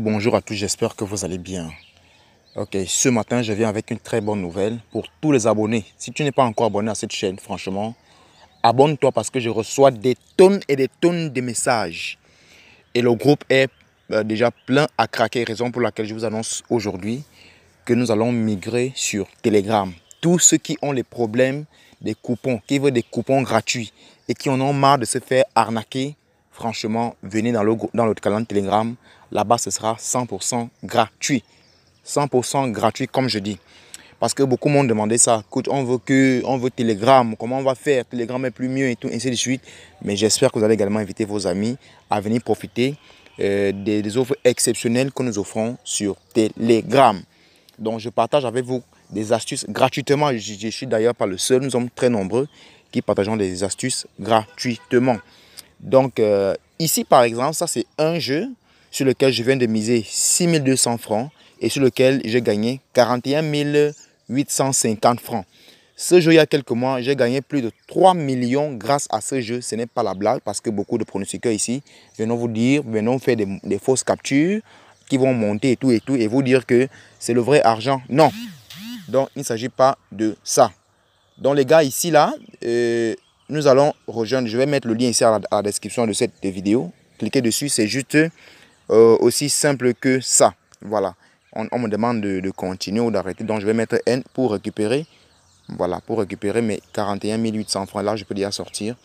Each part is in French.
bonjour à tous, j'espère que vous allez bien. Ok, ce matin je viens avec une très bonne nouvelle pour tous les abonnés. Si tu n'es pas encore abonné à cette chaîne, franchement, abonne-toi parce que je reçois des tonnes et des tonnes de messages. Et le groupe est euh, déjà plein à craquer, raison pour laquelle je vous annonce aujourd'hui que nous allons migrer sur Telegram. Tous ceux qui ont les problèmes des coupons, qui veulent des coupons gratuits et qui en ont marre de se faire arnaquer, franchement, venez dans, le, dans notre canal Telegram. Là-bas, ce sera 100% gratuit. 100% gratuit, comme je dis. Parce que beaucoup m'ont demandé ça. Écoute, on veut que, on veut Telegram. Comment on va faire Telegram est plus mieux et tout, ainsi de suite. Mais j'espère que vous allez également inviter vos amis à venir profiter euh, des, offres exceptionnelles que nous offrons sur Telegram. Donc, je partage avec vous des astuces gratuitement. Je, je suis d'ailleurs pas le seul. Nous sommes très nombreux qui partageons des astuces gratuitement. Donc euh, ici par exemple, ça c'est un jeu sur lequel je viens de miser 6200 francs et sur lequel j'ai gagné 41 850 francs. Ce jeu, il y a quelques mois, j'ai gagné plus de 3 millions grâce à ce jeu. Ce n'est pas la blague parce que beaucoup de pronostiqueurs ici viennent vous dire, viennent faire des, fausses captures qui vont monter et tout et tout et vous dire que c'est le vrai argent. Non. Donc, il ne s'agit pas de ça. Donc, les gars, ici, là, euh, nous allons rejoindre, je vais mettre le lien ici à la, description de cette vidéo. Cliquez dessus, c'est juste euh, aussi simple que ça. Voilà, on, me demande de, continuer ou d'arrêter, donc je vais mettre N pour récupérer. Voilà, pour récupérer mes 41 800 francs. Là, je peux déjà sortir.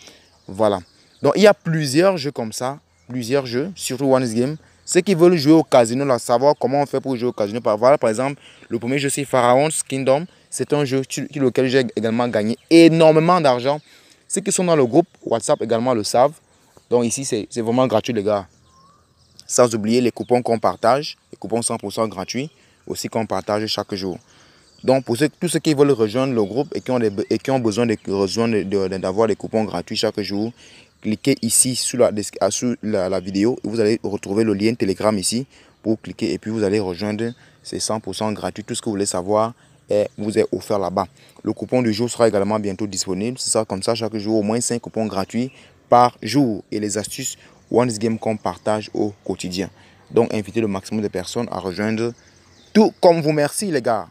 Voilà. Donc, il y a plusieurs jeux comme ça, plusieurs jeux, surtout One's Game. Ceux qui veulent jouer au casino, là, savoir comment on fait pour jouer au casino. Voilà, par exemple, le premier jeu, c'est Pharaon's Kingdom. C'est un jeu sur lequel j'ai également gagné énormément d'argent. Ceux qui sont dans le groupe WhatsApp également le savent. Donc ici, c'est vraiment gratuit, les gars. Sans oublier les coupons qu'on partage, les coupons 100% gratuits aussi qu'on partage chaque jour. Donc pour tous ceux qui veulent rejoindre le groupe et qui ont, qui ont besoin d'avoir des coupons gratuits chaque jour, cliquez ici sous ah, la, vidéo et vous allez retrouver le lien Telegram ici pour cliquer et puis vous allez rejoindre. C'est 100% gratuit, tout ce que vous voulez savoir vous est offert là-bas. Le coupon du jour sera également bientôt disponible. C'est ça, comme ça, chaque jour, au moins 5 coupons gratuits par jour et les astuces Once Game qu'on partage au quotidien. Donc, invitez le maximum de personnes à rejoindre tout comme vous. Merci, les gars.